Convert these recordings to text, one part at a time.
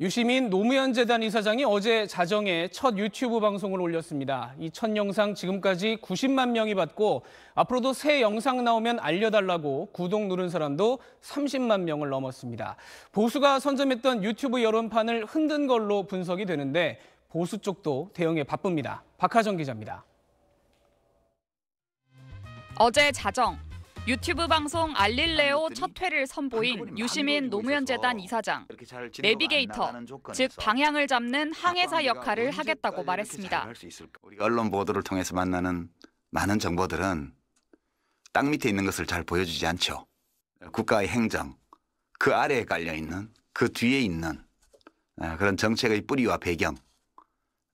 유시민 노무현재단 이사장이 어제 자정에 첫 유튜브 방송을 올렸습니다. 이 첫 영상 지금까지 90만 명이 봤고 앞으로도 새 영상 나오면 알려달라고 구독 누른 사람도 30만 명을 넘었습니다. 보수가 선점했던 유튜브 여론판을 흔든 걸로 분석이 되는데 보수 쪽도 대응에 바쁩니다. 박하정 기자입니다. 어제 자정 유튜브 방송 알릴레오 첫 회를 선보인 유시민 노무현재단 이사장, 내비게이터, 즉 방향을 잡는 항해사 역할을 하겠다고 말했습니다. 언론 보도를 통해서 만나는 많은 정보들은 땅 밑에 있는 것을 잘 보여주지 않죠. 국가의 행정, 그 아래에 깔려 있는, 그 뒤에 있는 그런 정책의 뿌리와 배경,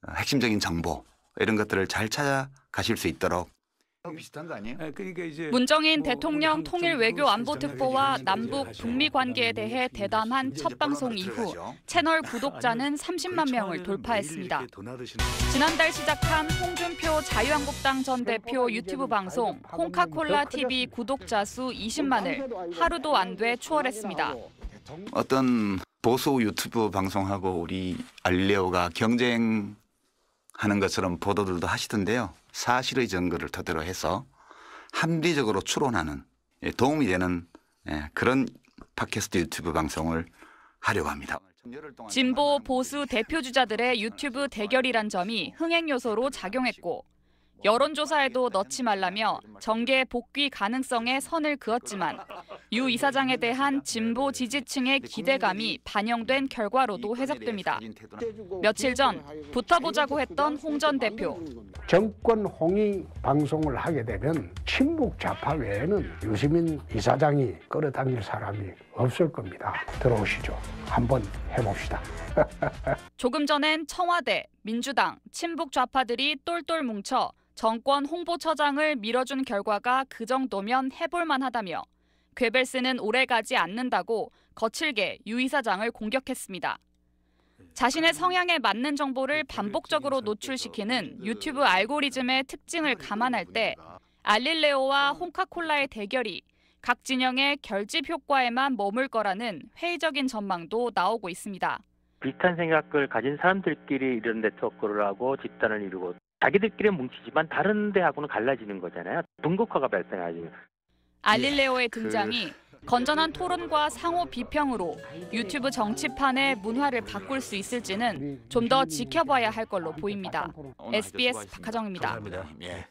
어, 핵심적인 정보 이런 것들을 잘 찾아가실 수 있도록 어, 비슷한 거 아니에요? 예, 그러니까 이제 문정인 뭐 대통령 통일 외교 뭐 안보특보와 남북 북미 관계에 대해 대담한 첫 방송 이후 채널 아, 구독자는 30만 그렇죠. 명을 돌파했습니다. 지난달 시작한 홍준표 자유한국당 전 네, 대표 유튜브 방송 홍카콜라 TV 구독자 수 20만을 하루도 안 돼 초월했습니다. 어떤 보수 유튜브 방송하고 우리 알레오가 경쟁 하는 것처럼 보도들도 하시던데요. 사실의 증거를 토대로 해서 합리적으로 추론하는 예, 도움이 되는 예, 그런 팟캐스트 유튜브 방송을 하려고 합니다. 진보 보수 대표 주자들의 유튜브 대결이란 점이 흥행 요소로 작용했고 여론조사에도 넣지 말라며 정계 복귀 가능성에 선을 그었지만 유 이사장에 대한 진보 지지층의 기대감이 반영된 결과로도 해석됩니다. 며칠 전 붙어보자고 했던 홍 전 대표. 정권 홍위 방송을 하게 되면 친북 좌파 외에는 유시민 이사장이 끌어당길 사람이 없을 겁니다. 들어오시죠. 한번 해봅시다. 조금 전엔 청와대, 민주당, 친북 좌파들이 똘똘 뭉쳐 정권 홍보처장을 밀어준 결과가 그 정도면 해볼만 하다며 괴벨스는 오래 가지 않는다고 거칠게 유 이사장을 공격했습니다. 자신의 성향에 맞는 정보를 그 반복적으로 노출시키는 그 유튜브 알고리즘의 특징을 감안할 때 알릴레오와 어. 홍카콜라의 대결이 각 진영의 결집 효과에만 머물 거라는 회의적인 전망도 나오고 있습니다. 비슷한 생각을 가진 사람들끼리 이런 네트워크를 하고 집단을 이루고 자기들끼리 뭉치지만 다른 대하고는 갈라지는 거잖아요. 분극화가 발생하죠. 알릴레오의 예, 그 등장이 건전한 토론과 상호 비평으로 유튜브 정치판의 문화를 바꿀 수 있을지는 좀 더 지켜봐야 할 걸로 보입니다. SBS 박하정입니다. 예.